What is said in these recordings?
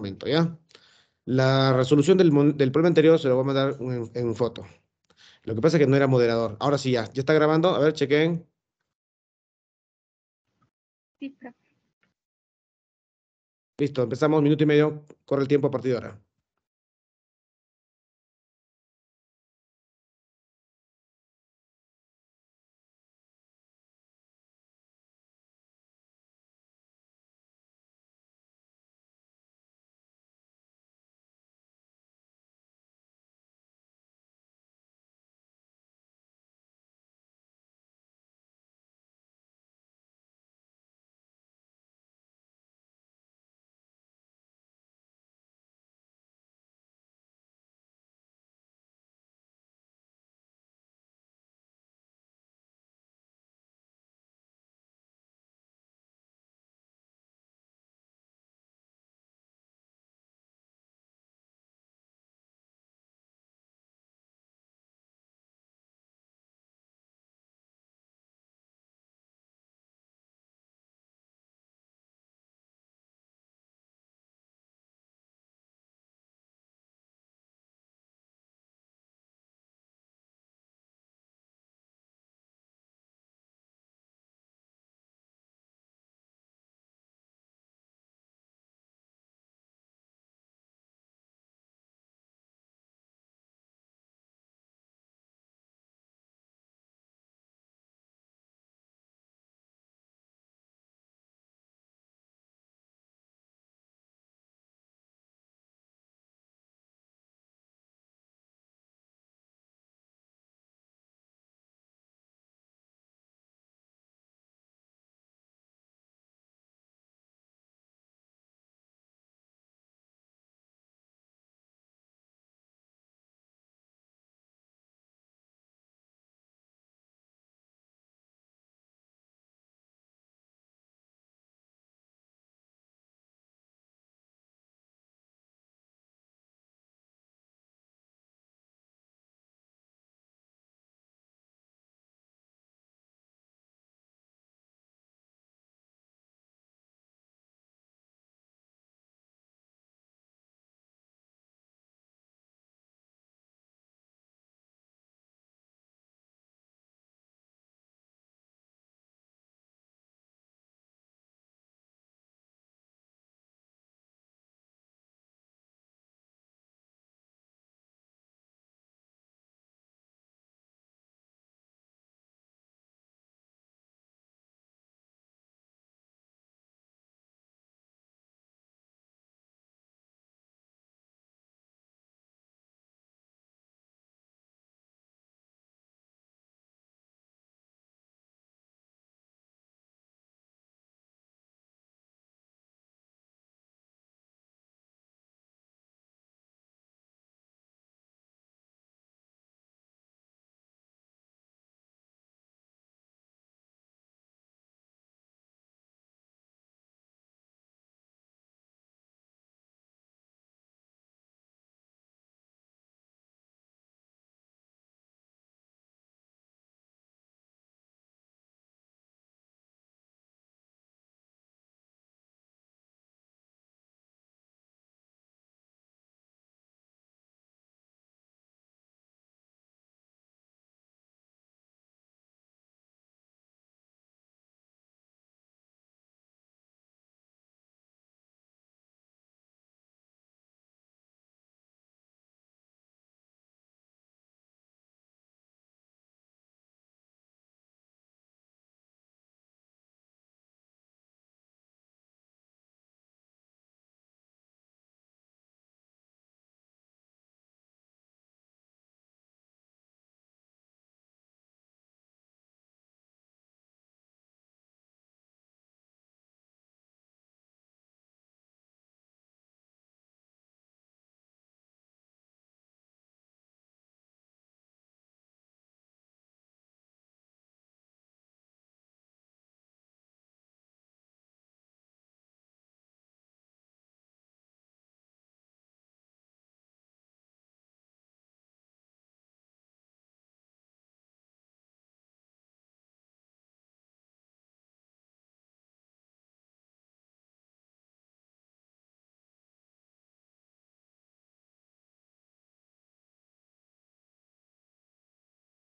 momento, ¿ya? La resolución del, del problema anterior se lo voy a mandar en, foto. Lo que pasa es que no era moderador. Ahora sí, ya. ¿Ya está grabando? A ver, chequen. Listo, empezamos minuto y medio. Corre el tiempo a partir de ahora.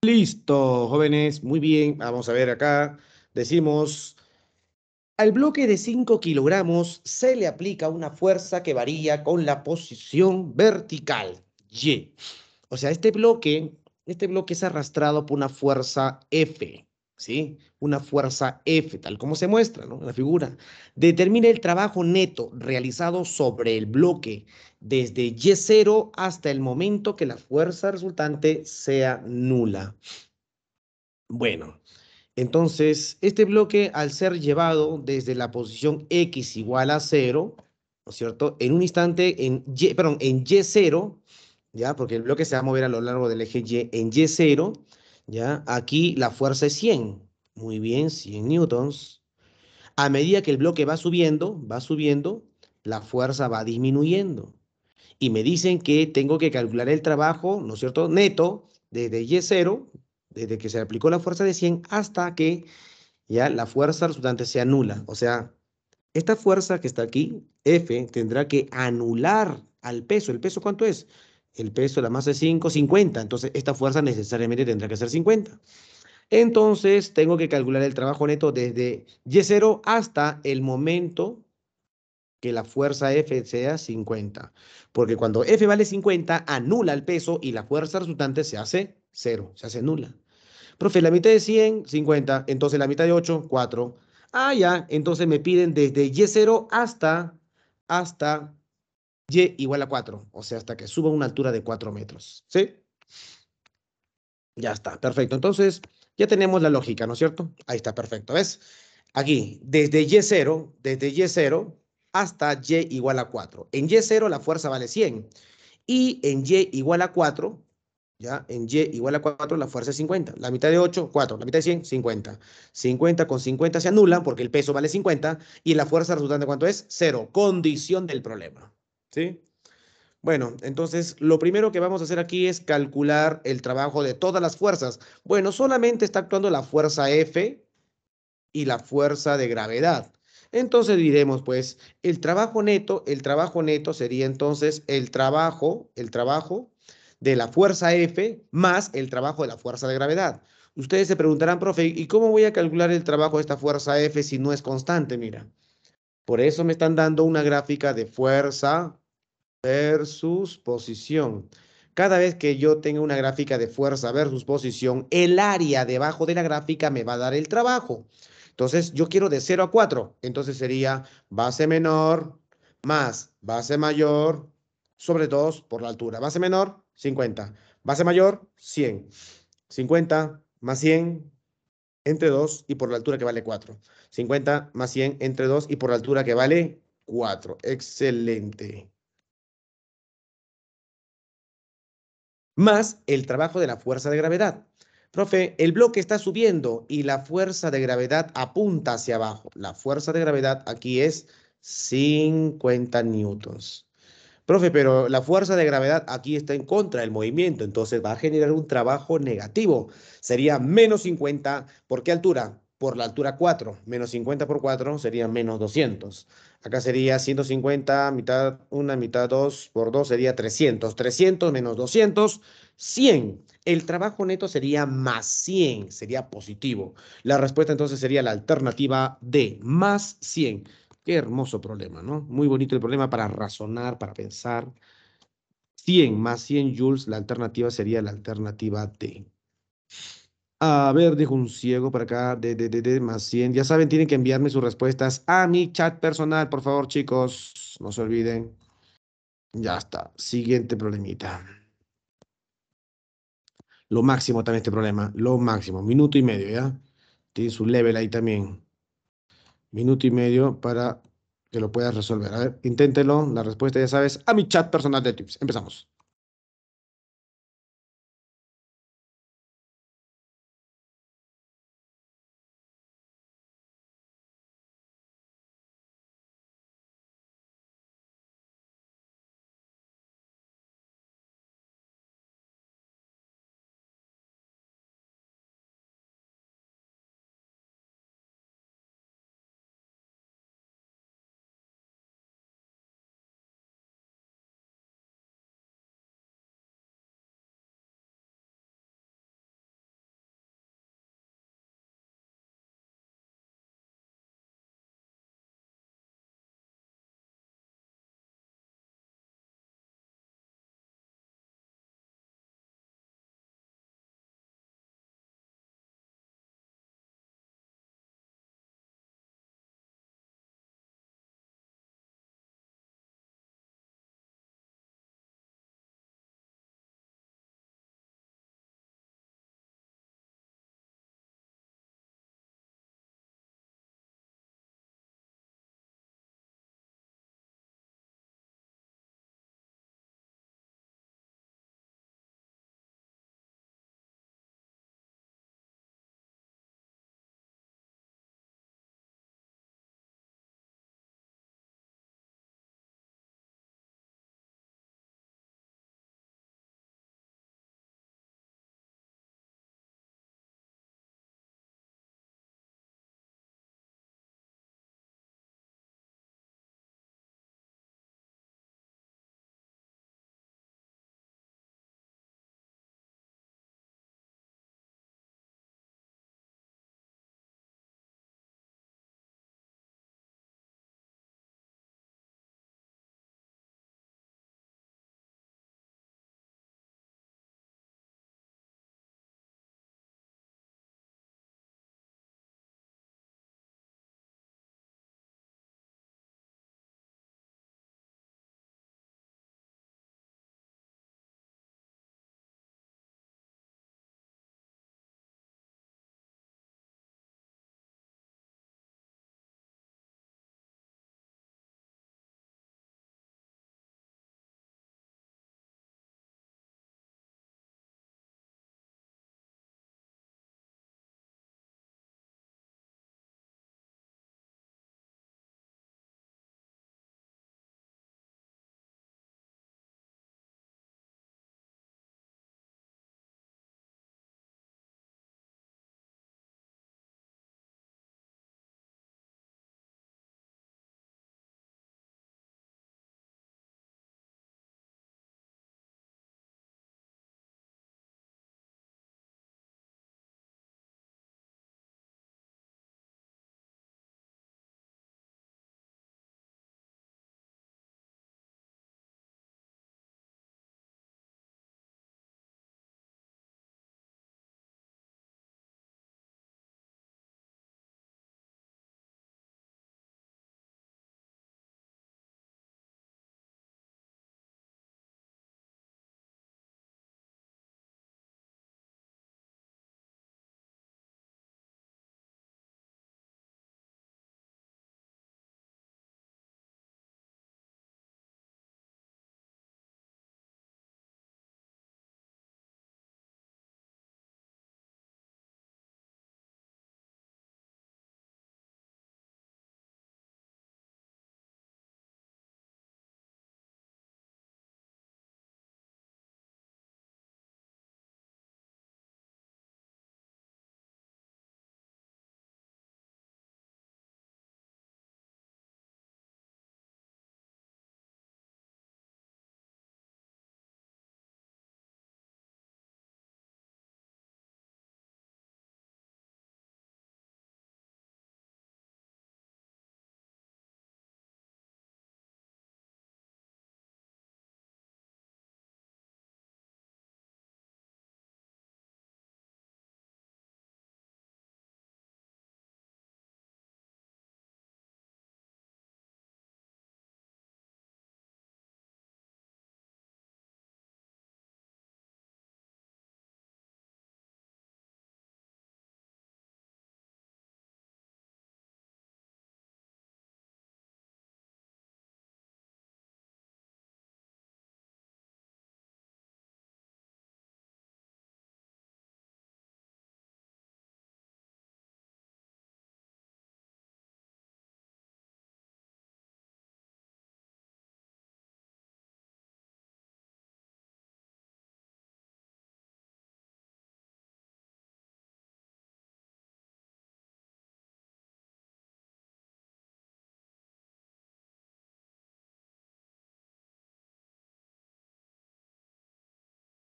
Listo, jóvenes, muy bien. Vamos a ver acá. Decimos, al bloque de 5 kilogramos se le aplica una fuerza que varía con la posición vertical, Y. O sea, este bloque, este bloque es arrastrado por una fuerza F. ¿sí? Una fuerza F, tal como se muestra en la figura. Determina el trabajo neto realizado sobre el bloque desde Y0 hasta el momento que la fuerza resultante sea nula. Bueno, entonces, este bloque al ser llevado desde la posición X igual a 0, ¿no es cierto? En un instante, en Y, perdón, en Y0, ¿ya? Porque el bloque se va a mover a lo largo del eje Y en Y0, ¿ya? Aquí la fuerza es 100. Muy bien, 100 newtons. A medida que el bloque va subiendo, va subiendo, la fuerza va disminuyendo. Y me dicen que tengo que calcular el trabajo, ¿no es cierto?, neto, desde Y0, desde que se aplicó la fuerza de 100 hasta que ya la fuerza resultante se anula. O sea, esta fuerza que está aquí, F, tendrá que anular al peso. ¿El peso cuánto es? el peso de la masa es 5, 50. Entonces, esta fuerza necesariamente tendrá que ser 50. Entonces, tengo que calcular el trabajo neto desde Y0 hasta el momento que la fuerza F sea 50. Porque cuando F vale 50, anula el peso y la fuerza resultante se hace 0, se hace nula. Profe, la mitad de 100, 50. Entonces, la mitad de 8, 4. Ah, ya. Entonces, me piden desde Y0 hasta, hasta y igual a 4, o sea, hasta que suba una altura de 4 metros, ¿sí? Ya está, perfecto. Entonces, ya tenemos la lógica, ¿no es cierto? Ahí está, perfecto, ¿ves? Aquí, desde Y0, desde Y0 hasta Y igual a 4. En Y0 la fuerza vale 100. Y en Y igual a 4, ¿ya? En Y igual a 4 la fuerza es 50. La mitad de 8, 4. La mitad de 100, 50. 50 con 50 se anulan porque el peso vale 50. Y la fuerza resultante, ¿cuánto es? 0. Condición del problema. ¿sí? Bueno, entonces lo primero que vamos a hacer aquí es calcular el trabajo de todas las fuerzas. Bueno, solamente está actuando la fuerza F y la fuerza de gravedad. Entonces diremos, pues, el trabajo neto, el trabajo neto sería entonces el trabajo, el trabajo de la fuerza F más el trabajo de la fuerza de gravedad. Ustedes se preguntarán, profe, ¿y cómo voy a calcular el trabajo de esta fuerza F si no es constante? Mira, por eso me están dando una gráfica de fuerza versus posición. Cada vez que yo tenga una gráfica de fuerza versus posición, el área debajo de la gráfica me va a dar el trabajo. Entonces, yo quiero de 0 a 4. Entonces sería base menor más base mayor sobre 2 por la altura. Base menor, 50. Base mayor, 100. 50 más 100 entre 2 y por la altura que vale 4. 50 más 100 entre 2 y por la altura que vale 4. Excelente. más el trabajo de la fuerza de gravedad. Profe, el bloque está subiendo y la fuerza de gravedad apunta hacia abajo. La fuerza de gravedad aquí es 50 newtons. Profe, pero la fuerza de gravedad aquí está en contra del movimiento, entonces va a generar un trabajo negativo. Sería menos 50. ¿Por qué altura? Por la altura 4. Menos 50 por 4 sería menos 200. Acá sería 150, mitad 1, mitad 2 por 2 sería 300. 300 menos 200, 100. El trabajo neto sería más 100, sería positivo. La respuesta entonces sería la alternativa D, más 100. Qué hermoso problema, ¿no? Muy bonito el problema para razonar, para pensar. 100 más 100 joules, la alternativa sería la alternativa D. A ver, dijo un ciego para acá, de, de, de, más 100. Ya saben, tienen que enviarme sus respuestas a mi chat personal, por favor, chicos. No se olviden. Ya está. Siguiente problemita. Lo máximo también este problema. Lo máximo. Minuto y medio, ¿ya? Tiene su level ahí también. Minuto y medio para que lo puedas resolver. A ver, inténtelo. La respuesta ya sabes. A mi chat personal de tips. Empezamos.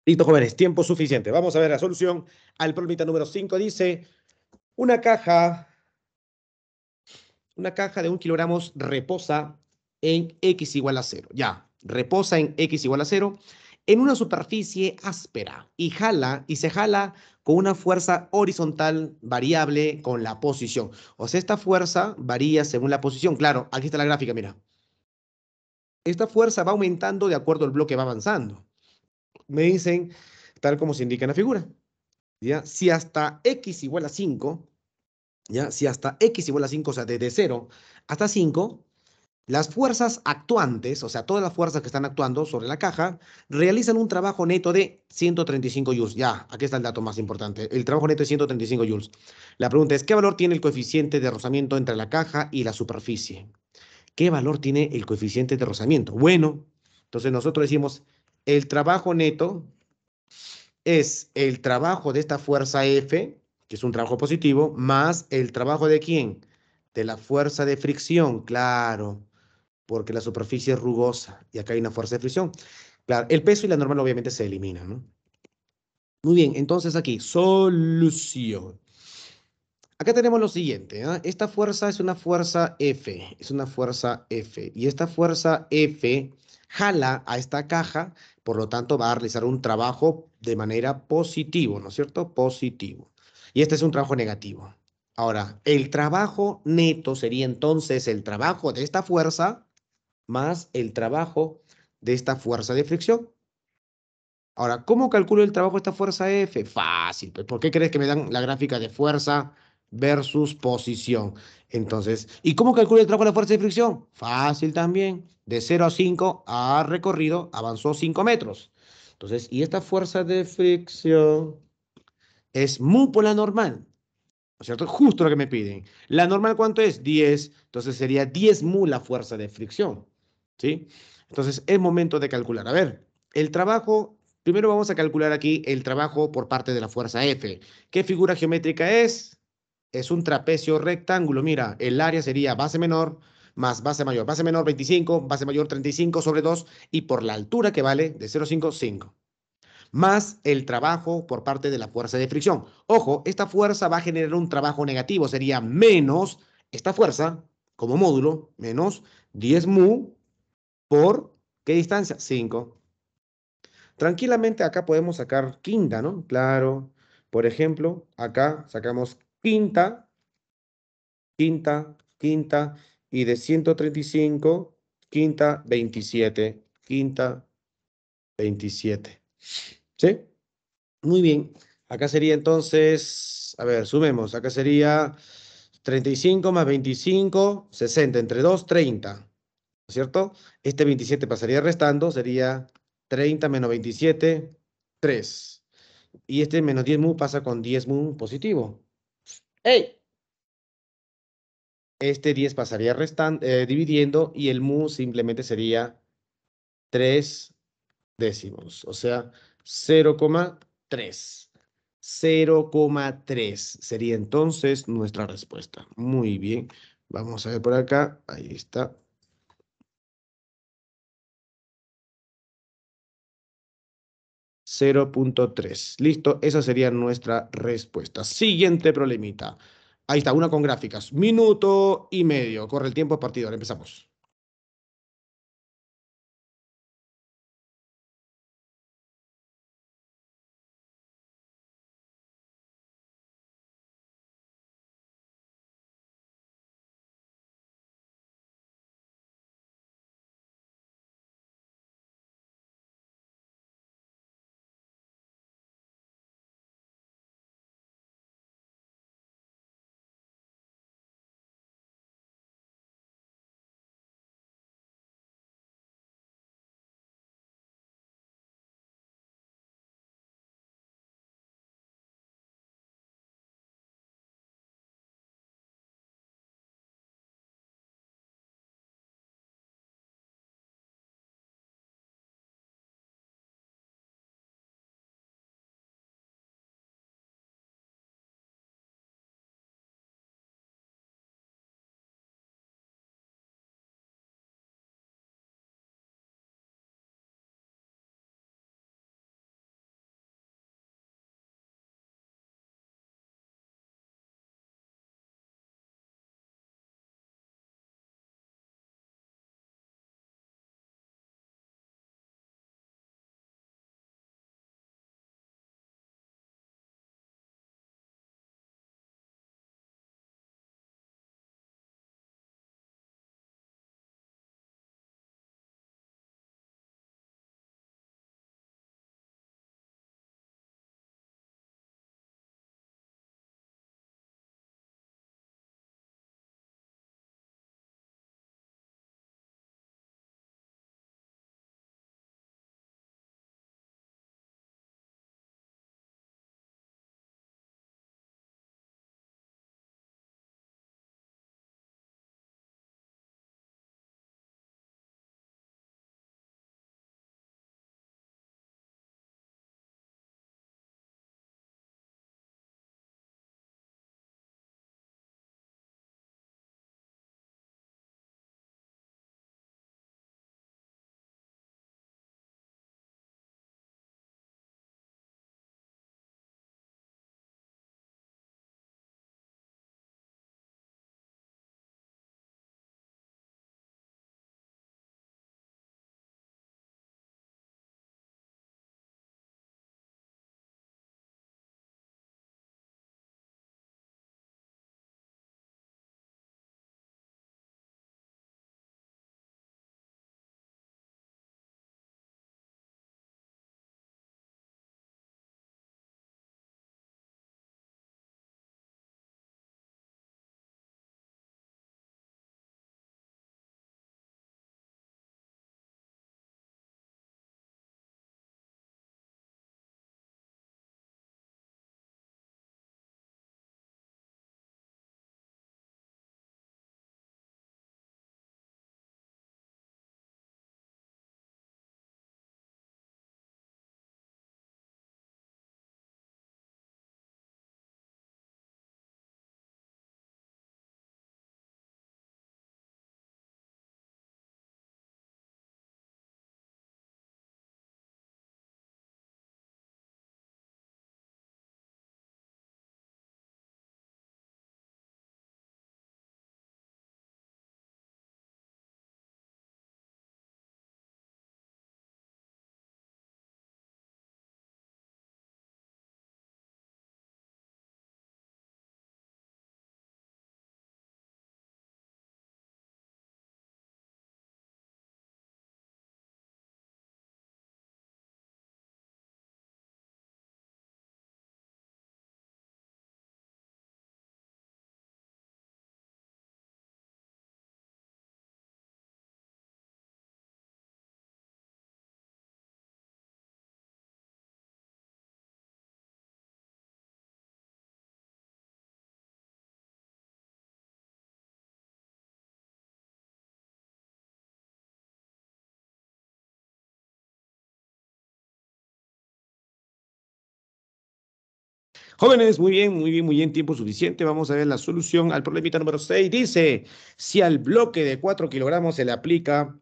Listo, jóvenes, tiempo suficiente. Vamos a ver la solución al problemita número 5. Dice, una caja, una caja de un kilogramos reposa en X igual a 0. Ya, reposa en X igual a cero en una superficie áspera y jala y se jala con una fuerza horizontal variable con la posición. O sea, esta fuerza varía según la posición. Claro, aquí está la gráfica, mira. Esta fuerza va aumentando de acuerdo al bloque va avanzando me dicen tal como se indica en la figura. ¿ya? Si hasta x igual a 5, ¿ya? si hasta x igual a 5, o sea, desde 0 hasta 5, las fuerzas actuantes, o sea, todas las fuerzas que están actuando sobre la caja, realizan un trabajo neto de 135 joules. Ya, aquí está el dato más importante. El trabajo neto es 135 joules. La pregunta es, ¿qué valor tiene el coeficiente de rozamiento entre la caja y la superficie? ¿Qué valor tiene el coeficiente de rozamiento? Bueno, entonces nosotros decimos el trabajo neto es el trabajo de esta fuerza F, que es un trabajo positivo, más el trabajo de quién? De la fuerza de fricción, claro, porque la superficie es rugosa y acá hay una fuerza de fricción. Claro, el peso y la normal obviamente se eliminan, Muy bien, entonces aquí, solución. Acá tenemos lo siguiente, ¿ah? esta fuerza es una fuerza F, es una fuerza F, y esta fuerza F jala a esta caja por lo tanto, va a realizar un trabajo de manera positivo, ¿no es cierto? Positivo. Y este es un trabajo negativo. Ahora, el trabajo neto sería entonces el trabajo de esta fuerza más el trabajo de esta fuerza de fricción. Ahora, ¿cómo calculo el trabajo de esta fuerza F? Fácil. Pues, ¿Por qué crees que me dan la gráfica de fuerza versus posición. Entonces, ¿y cómo calcula el trabajo de la fuerza de fricción? Fácil también. De 0 a 5 ha recorrido, avanzó 5 metros. Entonces, y esta fuerza de fricción es mu por la normal. ¿No es cierto? Justo lo que me piden. La normal, ¿cuánto es? 10. Entonces sería 10 mu la fuerza de fricción. ¿Sí? Entonces es momento de calcular. A ver, el trabajo, primero vamos a calcular aquí el trabajo por parte de la fuerza F. ¿Qué figura geométrica es? es un trapecio rectángulo. Mira, el área sería base menor más base mayor. Base menor 25, base mayor 35 sobre 2 y por la altura que vale de 0,5, 5. Más el trabajo por parte de la fuerza de fricción. Ojo, esta fuerza va a generar un trabajo negativo. Sería menos esta fuerza como módulo, menos 10 mu por ¿qué distancia? 5. Tranquilamente acá podemos sacar quinta, ¿no? Claro. Por ejemplo, acá sacamos quinta, quinta, quinta, y de 135, quinta, 27, quinta, 27. ¿Sí? Muy bien. Acá sería entonces, a ver, sumemos. Acá sería 35 más 25, 60, entre 2, 30. ¿Cierto? Este 27 pasaría restando, sería 30 menos 27, 3. Y este menos 10 mu pasa con 10 mu positivo. ¡Ey! Este 10 pasaría eh, dividiendo y el mu simplemente sería 3 décimos, o sea, 0,3. 0,3 sería entonces nuestra respuesta. Muy bien. Vamos a ver por acá. Ahí está. 0.3. Listo, esa sería nuestra respuesta. Siguiente problemita. Ahí está, una con gráficas. Minuto y medio. Corre el tiempo partido. empezamos. Jóvenes, muy bien, muy bien, muy bien, tiempo suficiente. Vamos a ver la solución al problemita número 6. Dice, si al bloque de 4 kilogramos se le aplica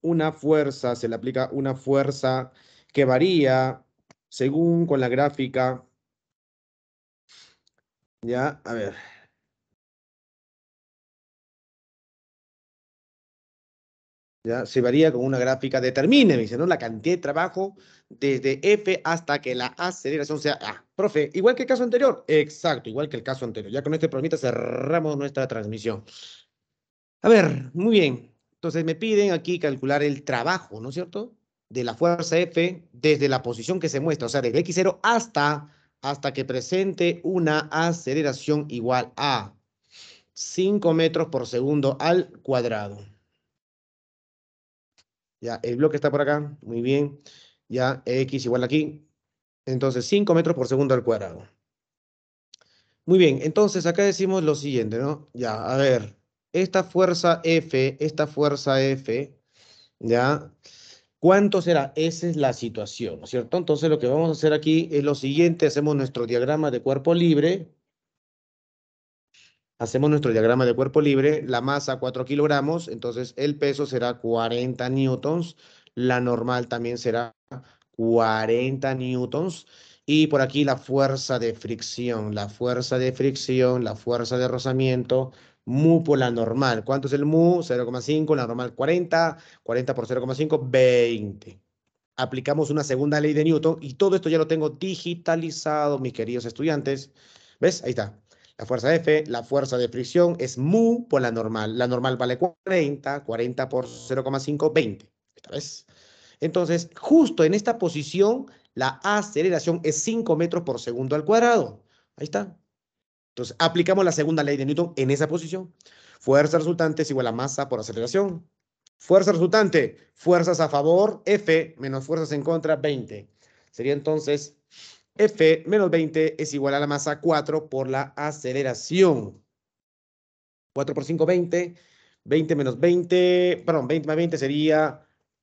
una fuerza, se le aplica una fuerza que varía según con la gráfica. Ya, a ver. Ya, se varía con una gráfica, determine, dice, ¿no? La cantidad de trabajo desde F hasta que la aceleración sea A. Profe, igual que el caso anterior. Exacto, igual que el caso anterior. Ya con este problemita cerramos nuestra transmisión. A ver, muy bien. Entonces me piden aquí calcular el trabajo, ¿no es cierto? De la fuerza F desde la posición que se muestra, o sea, desde X0 hasta, hasta que presente una aceleración igual a 5 metros por segundo al cuadrado. Ya, el bloque está por acá. Muy bien ya x igual aquí. Entonces, 5 metros por segundo al cuadrado. Muy bien, entonces acá decimos lo siguiente, ¿no? Ya, a ver, esta fuerza F, esta fuerza F, ¿ya? ¿Cuánto será? Esa es la situación, ¿no es cierto? Entonces lo que vamos a hacer aquí es lo siguiente, hacemos nuestro diagrama de cuerpo libre, hacemos nuestro diagrama de cuerpo libre, la masa 4 kilogramos, entonces el peso será 40 newtons, la normal también será 40 newtons. Y por aquí la fuerza de fricción, la fuerza de fricción, la fuerza de rozamiento, mu por la normal. ¿Cuánto es el mu? 0,5, la normal 40, 40 por 0,5, 20. Aplicamos una segunda ley de Newton y todo esto ya lo tengo digitalizado, mis queridos estudiantes. ¿Ves? Ahí está. La fuerza F, la fuerza de fricción es mu por la normal. La normal vale 40, 40 por 0,5, 20. Entonces, justo en esta posición, la aceleración es 5 metros por segundo al cuadrado. Ahí está. Entonces, aplicamos la segunda ley de Newton en esa posición. Fuerza resultante es igual a masa por aceleración. Fuerza resultante, fuerzas a favor, F, menos fuerzas en contra, 20. Sería entonces F menos 20 es igual a la masa 4 por la aceleración. 4 por 5, 20. 20 menos 20, perdón, 20 más 20 sería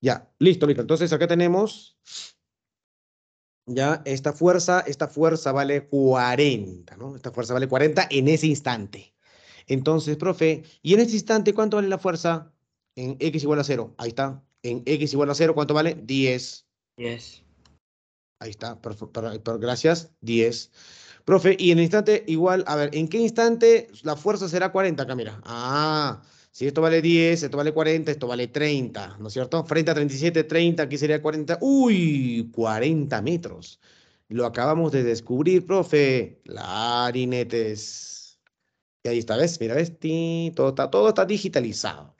Ya, listo, listo. Entonces acá tenemos ya esta fuerza, esta fuerza vale 40, ¿no? Esta fuerza vale 40 en ese instante. Entonces, profe, ¿y en ese instante cuánto vale la fuerza? En X igual a 0, ahí está. En X igual a 0, ¿cuánto vale? 10. 10. Ahí está, por, gracias, 10. Profe, y en el instante igual, a ver, ¿en qué instante la fuerza será 40 acá? ah, si esto vale 10, esto vale 40, esto vale 30, ¿no es cierto? Frente a 37, 30, aquí sería 40. ¡Uy! 40 metros. Lo acabamos de descubrir, profe. Larinetes. Y ahí está, ¿ves? Mira, ¿ves? todo, está, todo está digitalizado.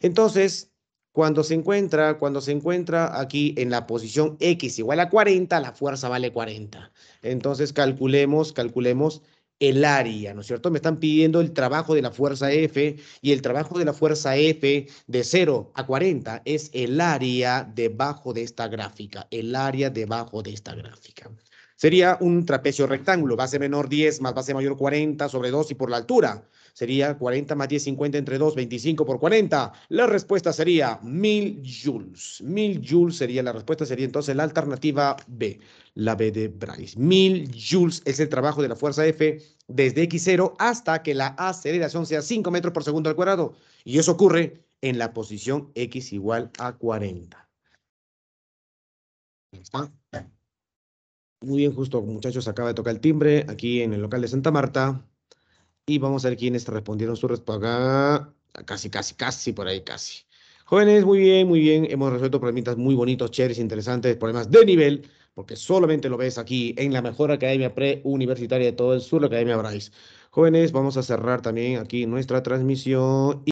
Entonces, cuando se encuentra, cuando se encuentra aquí en la posición X igual a 40, la fuerza vale 40. Entonces, calculemos, calculemos el área, ¿no es cierto? Me están pidiendo el trabajo de la fuerza F y el trabajo de la fuerza F de 0 a 40 es el área debajo de esta gráfica, el área debajo de esta gráfica. Sería un trapecio rectángulo, base menor 10 más base mayor 40 sobre 2 y por la altura. Sería 40 más 10, 50 entre 2, 25 por 40. La respuesta sería 1000 joules. 1000 joules sería la respuesta, sería entonces la alternativa B, la B de Bryce. 1000 joules es el trabajo de la fuerza F desde X0 hasta que la aceleración sea 5 metros por segundo al cuadrado. Y eso ocurre en la posición X igual a 40. ¿Está? Muy bien, justo muchachos, acaba de tocar el timbre aquí en el local de Santa Marta. Y vamos a ver quiénes respondieron su respuesta. Acá, casi, casi, casi, por ahí, casi. Jóvenes, muy bien, muy bien. Hemos resuelto problemitas muy bonitos, chéveres, interesantes, problemas de nivel, porque solamente lo ves aquí en la mejor academia preuniversitaria de todo el sur, la Academia Bryce. Jóvenes, vamos a cerrar también aquí nuestra transmisión.